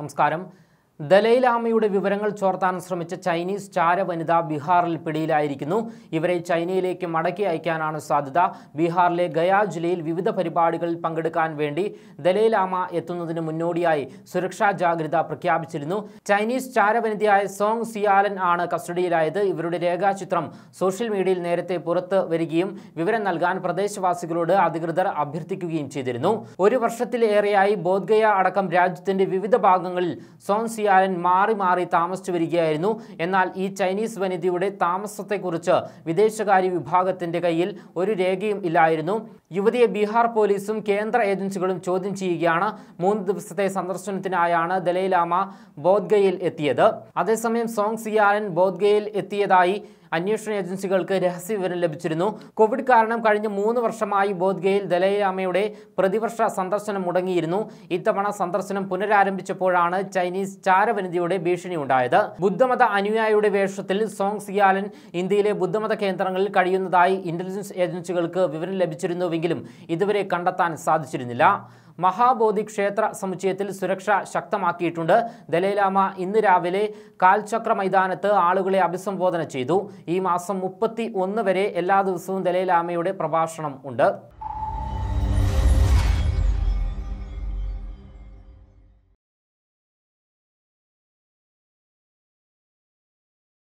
നമസ്കാരം ദലൈലാമയുടെ വിവരങ്ങൾ ചോർത്താൻ ശ്രമിച്ച ചൈനീസ് ചാര വനിത ബീഹാറിൽ പിടിയിലായിരിക്കുന്നു ഇവരെ ചൈനയിലേക്ക് മടക്കി അയക്കാനാണ് സാധ്യത ബീഹാറിലെ ഗയാ ജില്ലയിൽ വിവിധ പരിപാടികളിൽ പങ്കെടുക്കാൻ വേണ്ടി ദലൈലാമ എത്തുന്നതിന് മുന്നോടിയായി സുരക്ഷാ ജാഗ്രത പ്രഖ്യാപിച്ചിരുന്നു ചൈനീസ് ചാരവനിതയായ സോങ് സിയാലൻ ആണ് കസ്റ്റഡിയിലായത് ഇവരുടെ രേഖാചിത്രം സോഷ്യൽ മീഡിയയിൽ നേരത്തെ പുറത്ത് വരികയും വിവരം നൽകാൻ പ്രദേശവാസികളോട് അധികൃതർ അഭ്യർത്ഥിക്കുകയും ചെയ്തിരുന്നു ഒരു വർഷത്തിലേറെയായി ബോധ്ഗയ അടക്കം രാജ്യത്തിന്റെ വിവിധ ഭാഗങ്ങളിൽ സോങ് ആലൻ മാറി മാറി താമസിച്ചു വരികയായിരുന്നു എന്നാൽ ഈ ചൈനീസ് വനിതയുടെ താമസത്തെക്കുറിച്ച് വിദേശകാര്യ വിഭാഗത്തിന്റെ കയ്യിൽ ഒരു രേഖയും ഇല്ലായിരുന്നു യുവതിയെ ബീഹാർ പോലീസും കേന്ദ്ര ഏജൻസികളും ചോദ്യം ചെയ്യുകയാണ് മൂന്ന് ദിവസത്തെ സന്ദർശനത്തിനായാണ് ദലൈലാമ ബോധ്ഗയിൽ എത്തിയത് അതേസമയം സോങ് സിയാലൻ ബോധ്ഗയിൽ എത്തിയതായി അന്വേഷണ ഏജൻസികൾക്ക് രഹസ്യ വിവരം ലഭിച്ചിരുന്നു കോവിഡ് കാരണം കഴിഞ്ഞ മൂന്ന് വർഷമായി ബോധ്ഗയിൽ ദലൈലാമയുടെ പ്രതിവർഷ സന്ദർശനം മുടങ്ങിയിരുന്നു ഇത്തവണ സന്ദർശനം പുനരാരംഭിച്ചപ്പോഴാണ് ചൈനീസ് ചാരവനിതയുടെ ഭീഷണി ഉണ്ടായത് ബുദ്ധമത അനുയായിയുടെ വേഷത്തിൽ സോങ് സിയാലൻ ഇന്ത്യയിലെ ബുദ്ധമത കേന്ദ്രങ്ങളിൽ കഴിയുന്നതായി ഇന്റലിജൻസ് ഏജൻസികൾക്ക് വിവരം ലഭിച്ചിരുന്നുവെങ്കിലും ഇതുവരെ കണ്ടെത്താൻ സാധിച്ചിരുന്നില്ല മഹാബോധി ക്ഷേത്ര സമുച്ചയത്തിൽ സുരക്ഷ ശക്തമാക്കിയിട്ടുണ്ട് ദലൈലാമ ഇന്ന് രാവിലെ കാൽചക്ര മൈതാനത്ത് ആളുകളെ അഭിസംബോധന ചെയ്തു ഈ മാസം മുപ്പത്തി വരെ എല്ലാ ദിവസവും ദലൈലാമയുടെ പ്രഭാഷണം ഉണ്ട്